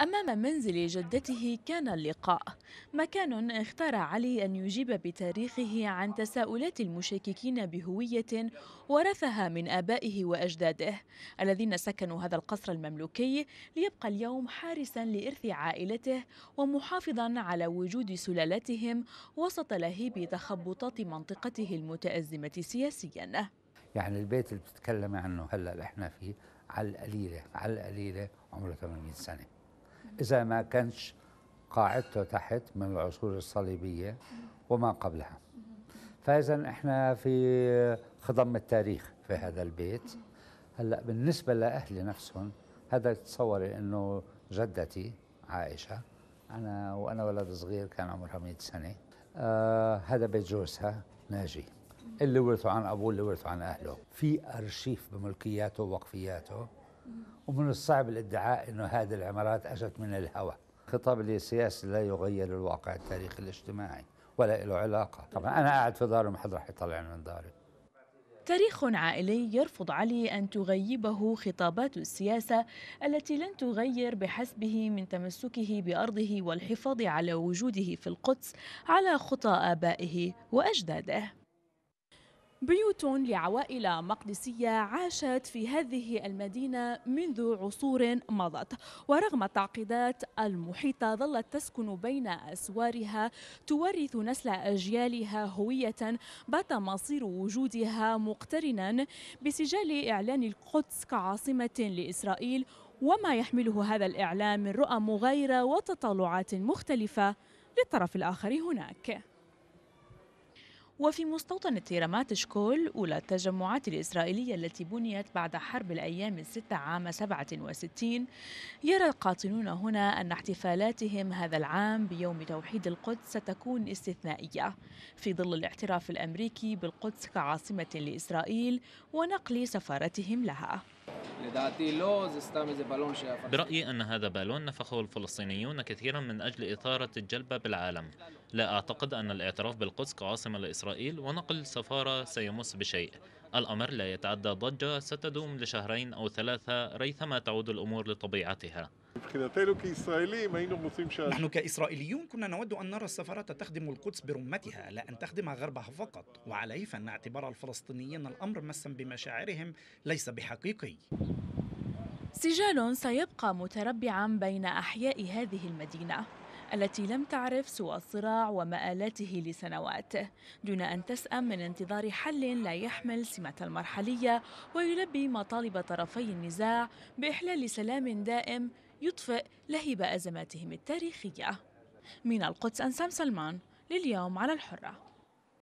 أمام منزل جدته كان اللقاء مكان اختار علي أن يجيب بتاريخه عن تساؤلات المشككين بهوية ورثها من آبائه وأجداده الذين سكنوا هذا القصر المملوكي ليبقى اليوم حارسا لإرث عائلته ومحافظا على وجود سلالتهم وسط لهيب تخبطات منطقته المتأزمة سياسيا يعني البيت اللي بتتكلم عنه هلأ احنا فيه على القليلة على القليلة عمره 800 سنة إذا ما كانش قاعدته تحت من العصور الصليبية وما قبلها فإذا إحنا في خضم التاريخ في هذا البيت هلا بالنسبة لأهلي نفسهم هذا تصوري إنه جدتي عائشة أنا وأنا ولد صغير كان عمرها 100 سنة آه هذا بيت جوزها ناجي اللي ورثوا عن أبوه اللي ورثوا عن أهله في أرشيف بملكياته ووقفياته ومن الصعب الادعاء انه هذه العمارات اجت من الهوى خطاب السياسي لا يغير الواقع التاريخي الاجتماعي ولا له علاقة طبعا أنا قاعد في داري ما حد راح يطلعني من داري تاريخ عائلي يرفض علي أن تغيبه خطابات السياسة التي لن تغير بحسبه من تمسكه بأرضه والحفاظ على وجوده في القدس على خطى آبائه وأجداده بيوت لعوائل مقدسية عاشت في هذه المدينة منذ عصور مضت ورغم التعقيدات المحيطة ظلت تسكن بين أسوارها تورث نسل أجيالها هوية بات مصير وجودها مقترنا بسجال إعلان القدس كعاصمة لإسرائيل وما يحمله هذا الإعلام من رؤى مغايرة وتطلعات مختلفة للطرف الآخر هناك وفي مستوطنة رمات شكول أولى التجمعات الإسرائيلية التي بنيت بعد حرب الأيام الستة عام 67 يرى القاطنون هنا أن احتفالاتهم هذا العام بيوم توحيد القدس ستكون استثنائية في ظل الاعتراف الأمريكي بالقدس كعاصمة لإسرائيل ونقل سفارتهم لها برأيي أن هذا بالون نفخه الفلسطينيون كثيرا من أجل إثارة الجلبة بالعالم لا أعتقد أن الاعتراف بالقدس كعاصمة لإسرائيل ونقل سفارة سيمس بشيء الأمر لا يتعدى ضجة ستدوم لشهرين أو ثلاثة ريثما تعود الأمور لطبيعتها نحن كإسرائيليون كنا نود أن نرى السفارة تخدم القدس برمتها لا أن تخدم غربها فقط وعليه فأن اعتبار الفلسطينيين الأمر مسا بمشاعرهم ليس بحقيقي سجال سيبقى متربعا بين أحياء هذه المدينة التي لم تعرف سوى الصراع ومآلاته لسنوات دون أن تسأم من انتظار حل لا يحمل سمة المرحلية ويلبي مطالب طرفي النزاع بإحلال سلام دائم يطفئ لهيب أزماتهم التاريخية من القدس أنسام سلمان لليوم على الحرة